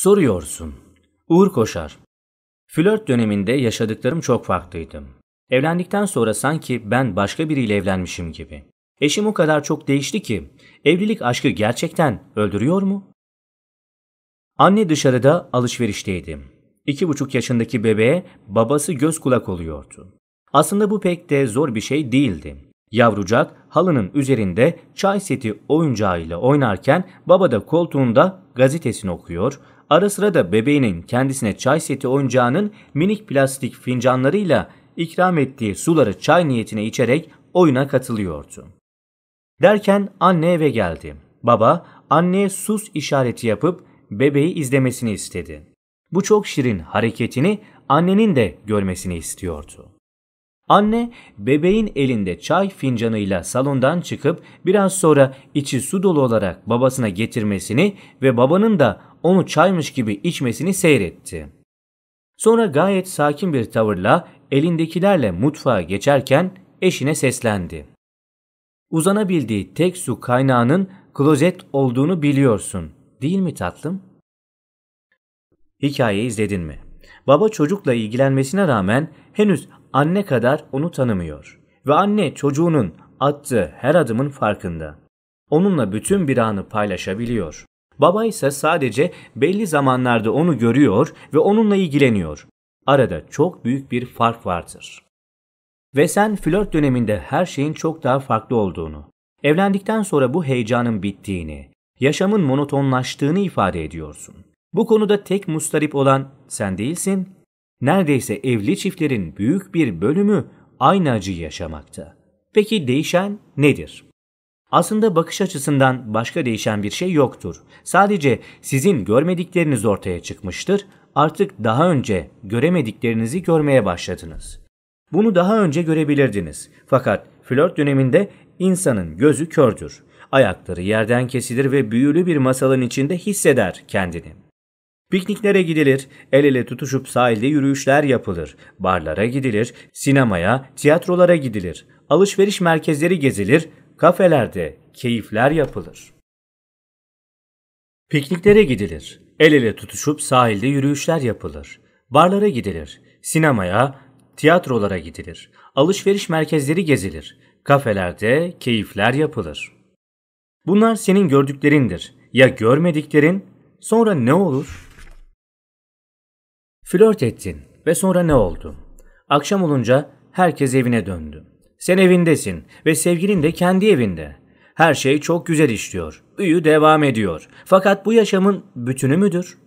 Soruyorsun. Uğur Koşar Flört döneminde yaşadıklarım çok farklıydı. Evlendikten sonra sanki ben başka biriyle evlenmişim gibi. Eşim o kadar çok değişti ki evlilik aşkı gerçekten öldürüyor mu? Anne dışarıda alışverişteydi. İki buçuk yaşındaki bebeğe babası göz kulak oluyordu. Aslında bu pek de zor bir şey değildi. Yavrucak halının üzerinde çay seti oyuncağıyla oynarken baba da koltuğunda gazetesini okuyor. Ara sıra da bebeğinin kendisine çay seti oyuncağının minik plastik fincanlarıyla ikram ettiği suları çay niyetine içerek oyuna katılıyordu. Derken anne eve geldi. Baba anneye sus işareti yapıp bebeği izlemesini istedi. Bu çok şirin hareketini annenin de görmesini istiyordu. Anne bebeğin elinde çay fincanıyla salondan çıkıp biraz sonra içi su dolu olarak babasına getirmesini ve babanın da onu çaymış gibi içmesini seyretti. Sonra gayet sakin bir tavırla elindekilerle mutfağa geçerken eşine seslendi. Uzanabildiği tek su kaynağının klozet olduğunu biliyorsun değil mi tatlım? Hikayeyi izledin mi? Baba çocukla ilgilenmesine rağmen henüz anne kadar onu tanımıyor ve anne çocuğunun attığı her adımın farkında. Onunla bütün bir anı paylaşabiliyor. Baba ise sadece belli zamanlarda onu görüyor ve onunla ilgileniyor. Arada çok büyük bir fark vardır. Ve sen flört döneminde her şeyin çok daha farklı olduğunu, evlendikten sonra bu heyecanın bittiğini, yaşamın monotonlaştığını ifade ediyorsun. Bu konuda tek mustarip olan sen değilsin, Neredeyse evli çiftlerin büyük bir bölümü aynı acıyı yaşamakta. Peki değişen nedir? Aslında bakış açısından başka değişen bir şey yoktur. Sadece sizin görmedikleriniz ortaya çıkmıştır. Artık daha önce göremediklerinizi görmeye başladınız. Bunu daha önce görebilirdiniz. Fakat flört döneminde insanın gözü kördür. Ayakları yerden kesilir ve büyülü bir masalın içinde hisseder kendini. Pikniklere gidilir, el ele tutuşup sahilde yürüyüşler yapılır, barlara gidilir, sinemaya, tiyatrolara gidilir, alışveriş merkezleri gezilir, kafelerde keyifler yapılır. Pikniklere gidilir, el ele tutuşup sahilde yürüyüşler yapılır, barlara gidilir, sinemaya, tiyatrolara gidilir, alışveriş merkezleri gezilir, kafelerde keyifler yapılır. Bunlar senin gördüklerindir. Ya görmediklerin? Sonra ne olur?'' Flört ettin ve sonra ne oldu? Akşam olunca herkes evine döndü. Sen evindesin ve sevgilin de kendi evinde. Her şey çok güzel işliyor. Büyü devam ediyor. Fakat bu yaşamın bütünü müdür?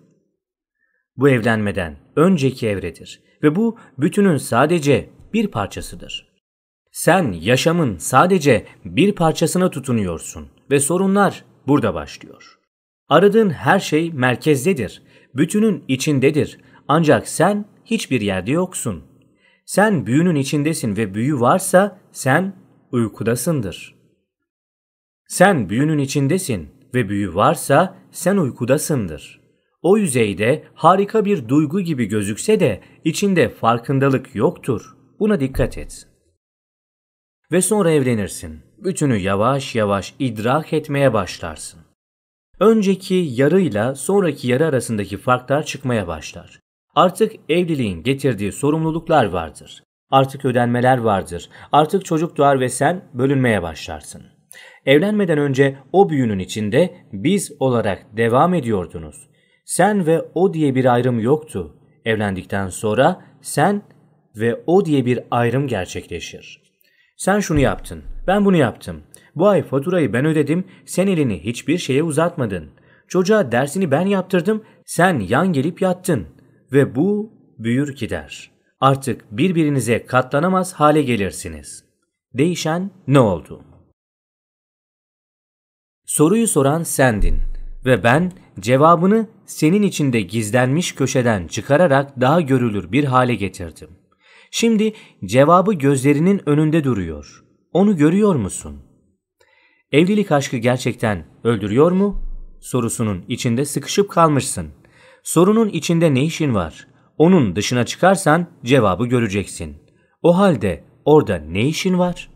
Bu evlenmeden önceki evredir ve bu bütünün sadece bir parçasıdır. Sen yaşamın sadece bir parçasına tutunuyorsun ve sorunlar burada başlıyor. Aradığın her şey merkezdedir, bütünün içindedir ancak sen hiçbir yerde yoksun. Sen büyünün içindesin ve büyü varsa sen uykudasındır. Sen büyünün içindesin ve büyü varsa sen uykudasındır. O yüzeyde harika bir duygu gibi gözükse de içinde farkındalık yoktur. Buna dikkat et. Ve sonra evlenirsin. Bütünü yavaş yavaş idrak etmeye başlarsın. Önceki yarıyla sonraki yarı arasındaki farklar çıkmaya başlar. Artık evliliğin getirdiği sorumluluklar vardır. Artık ödenmeler vardır. Artık çocuk doğar ve sen bölünmeye başlarsın. Evlenmeden önce o büyünün içinde biz olarak devam ediyordunuz. Sen ve o diye bir ayrım yoktu. Evlendikten sonra sen ve o diye bir ayrım gerçekleşir. Sen şunu yaptın, ben bunu yaptım. Bu ay faturayı ben ödedim, sen elini hiçbir şeye uzatmadın. Çocuğa dersini ben yaptırdım, sen yan gelip yattın ve bu büyür gider. Artık birbirinize katlanamaz hale gelirsiniz. Değişen ne oldu? Soruyu soran sendin ve ben cevabını senin içinde gizlenmiş köşeden çıkararak daha görülür bir hale getirdim. Şimdi cevabı gözlerinin önünde duruyor. Onu görüyor musun? Evlilik aşkı gerçekten öldürüyor mu? sorusunun içinde sıkışıp kalmışsın.'' Sorunun içinde ne işin var? Onun dışına çıkarsan cevabı göreceksin. O halde orada ne işin var?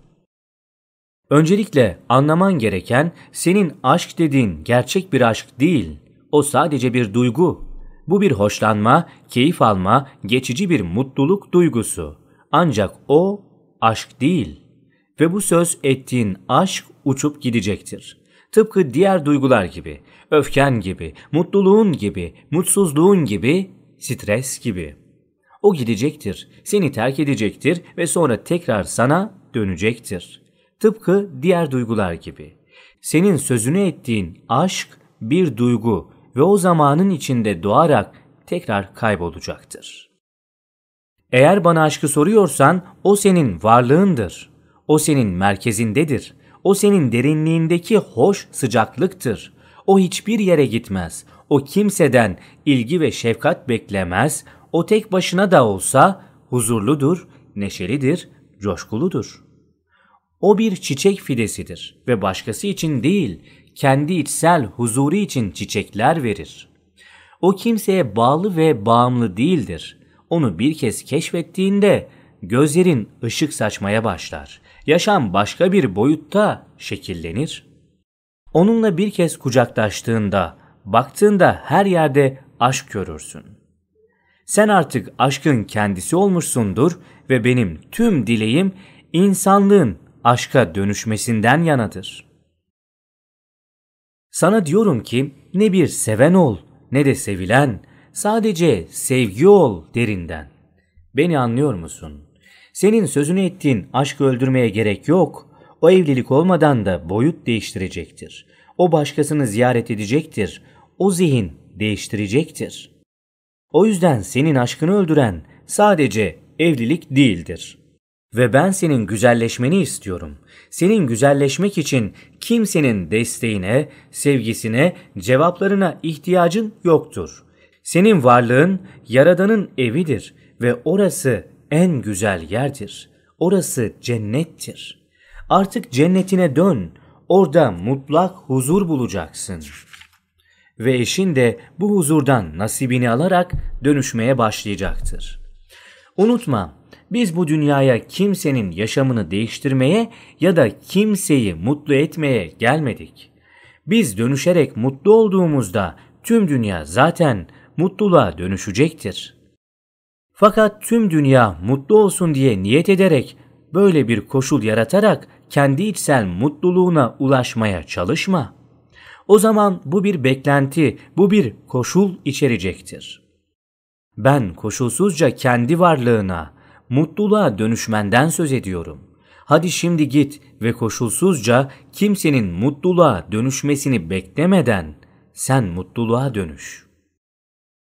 Öncelikle anlaman gereken senin aşk dediğin gerçek bir aşk değil. O sadece bir duygu. Bu bir hoşlanma, keyif alma, geçici bir mutluluk duygusu. Ancak o aşk değil. Ve bu söz ettiğin aşk uçup gidecektir. Tıpkı diğer duygular gibi öfken gibi, mutluluğun gibi, mutsuzluğun gibi, stres gibi. O gidecektir, seni terk edecektir ve sonra tekrar sana dönecektir. Tıpkı diğer duygular gibi. Senin sözünü ettiğin aşk bir duygu ve o zamanın içinde doğarak tekrar kaybolacaktır. Eğer bana aşkı soruyorsan o senin varlığındır. O senin merkezindedir. O senin derinliğindeki hoş sıcaklıktır. O hiçbir yere gitmez. O kimseden ilgi ve şefkat beklemez. O tek başına da olsa huzurludur, neşelidir, coşkuludur. O bir çiçek fidesidir ve başkası için değil, kendi içsel huzuru için çiçekler verir. O kimseye bağlı ve bağımlı değildir. Onu bir kez keşfettiğinde gözlerin ışık saçmaya başlar. Yaşam başka bir boyutta şekillenir. Onunla bir kez kucaklaştığında, baktığında her yerde aşk görürsün. Sen artık aşkın kendisi olmuşsundur ve benim tüm dileğim insanlığın aşka dönüşmesinden yanadır. Sana diyorum ki ne bir seven ol ne de sevilen, sadece sevgi ol derinden. Beni anlıyor musun? Senin sözünü ettiğin aşkı öldürmeye gerek yok.'' o evlilik olmadan da boyut değiştirecektir. O başkasını ziyaret edecektir. O zihin değiştirecektir. O yüzden senin aşkını öldüren sadece evlilik değildir. Ve ben senin güzelleşmeni istiyorum. Senin güzelleşmek için kimsenin desteğine, sevgisine, cevaplarına ihtiyacın yoktur. Senin varlığın Yaradan'ın evidir ve orası en güzel yerdir. Orası cennettir.'' Artık cennetine dön. Orada mutlak huzur bulacaksın. Ve eşin de bu huzurdan nasibini alarak dönüşmeye başlayacaktır. Unutma, biz bu dünyaya kimsenin yaşamını değiştirmeye ya da kimseyi mutlu etmeye gelmedik. Biz dönüşerek mutlu olduğumuzda tüm dünya zaten mutluluğa dönüşecektir. Fakat tüm dünya mutlu olsun diye niyet ederek böyle bir koşul yaratarak kendi içsel mutluluğuna ulaşmaya çalışma. O zaman bu bir beklenti, bu bir koşul içerecektir. Ben koşulsuzca kendi varlığına, mutluluğa dönüşmenden söz ediyorum. Hadi şimdi git ve koşulsuzca kimsenin mutluluğa dönüşmesini beklemeden sen mutluluğa dönüş.''